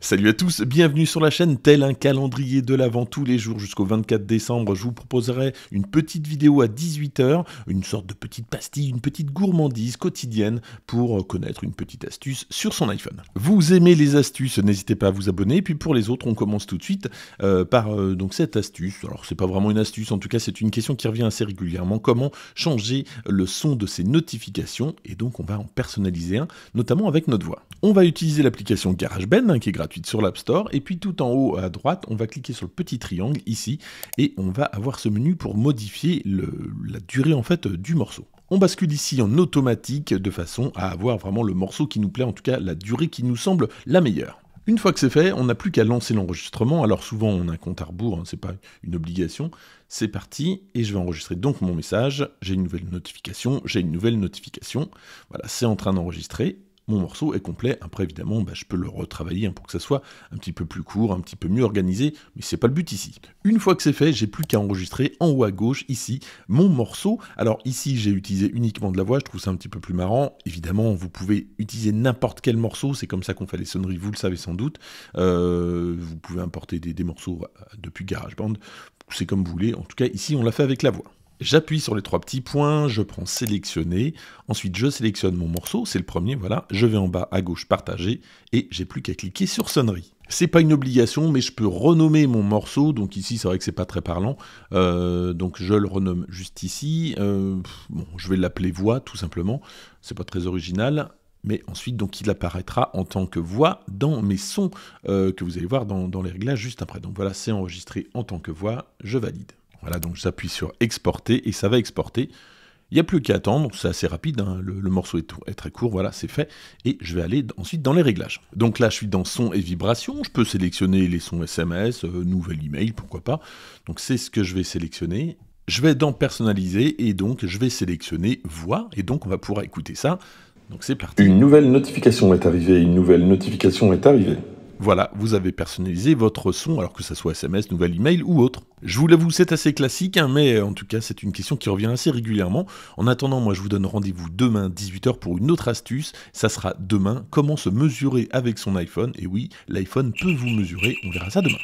Salut à tous, bienvenue sur la chaîne. Tel un calendrier de l'avant tous les jours jusqu'au 24 décembre, je vous proposerai une petite vidéo à 18h, une sorte de petite pastille, une petite gourmandise quotidienne pour euh, connaître une petite astuce sur son iPhone. Vous aimez les astuces, n'hésitez pas à vous abonner. Et puis pour les autres, on commence tout de suite euh, par euh, donc cette astuce. Alors c'est pas vraiment une astuce, en tout cas c'est une question qui revient assez régulièrement. Comment changer le son de ses notifications Et donc on va en personnaliser un, notamment avec notre voix. On va utiliser l'application GarageBand hein, qui est gratuite sur l'App Store. Et puis tout en haut à droite, on va cliquer sur le petit triangle ici et on va avoir ce menu pour modifier le, la durée en fait du morceau. On bascule ici en automatique de façon à avoir vraiment le morceau qui nous plaît, en tout cas la durée qui nous semble la meilleure. Une fois que c'est fait, on n'a plus qu'à lancer l'enregistrement. Alors souvent, on a un compte à rebours, hein, c'est pas une obligation. C'est parti, et je vais enregistrer donc mon message. J'ai une nouvelle notification, j'ai une nouvelle notification. Voilà, c'est en train d'enregistrer, mon morceau est complet. Après, évidemment, bah, je peux le retravailler hein, pour que ça soit un petit peu plus court, un petit peu mieux organisé, mais c'est pas le but ici. Une fois que c'est fait, j'ai plus qu'à enregistrer en haut à gauche, ici, mon morceau. Alors ici, j'ai utilisé uniquement de la voix, je trouve ça un petit peu plus marrant. Évidemment, vous pouvez utiliser n'importe quel morceau, c'est comme ça qu'on fait les sonneries, vous le savez sans doute. Euh, vous pouvez importer des, des morceaux euh, depuis GarageBand, c'est comme vous voulez. En tout cas, ici, on l'a fait avec la voix. J'appuie sur les trois petits points, je prends sélectionner, ensuite je sélectionne mon morceau, c'est le premier, voilà, je vais en bas à gauche partager, et j'ai plus qu'à cliquer sur sonnerie. C'est pas une obligation, mais je peux renommer mon morceau, donc ici c'est vrai que c'est pas très parlant, euh, donc je le renomme juste ici, euh, bon, je vais l'appeler voix tout simplement, c'est pas très original, mais ensuite donc il apparaîtra en tant que voix dans mes sons euh, que vous allez voir dans, dans les réglages juste après. Donc voilà, c'est enregistré en tant que voix, je valide. Voilà, donc j'appuie sur exporter et ça va exporter. Il n'y a plus qu'à attendre, c'est assez rapide, hein. le, morceau est, très court, voilà, c'est fait. Et je vais aller ensuite dans les réglages. Donc là, je suis dans son et vibrations », je peux sélectionner les sons SMS, euh, nouvelle nouvel email, pourquoi pas. Donc c'est ce que je vais sélectionner. Je vais dans personnaliser et donc je vais sélectionner voix et donc on va pouvoir écouter ça. Donc c'est parti. Une nouvelle notification est arrivée, une nouvelle notification est arrivée. Voilà, vous avez personnalisé votre son, alors que ça soit SMS, nouvelle email ou autre. Je vous l'avoue, c'est assez classique, hein, mais en tout cas, c'est une question qui revient assez régulièrement. En attendant, moi, je vous donne rendez-vous demain, 18h, pour une autre astuce. Ça sera demain, comment se mesurer avec son iPhone. Et oui, l'iPhone peut vous mesurer, on verra ça demain.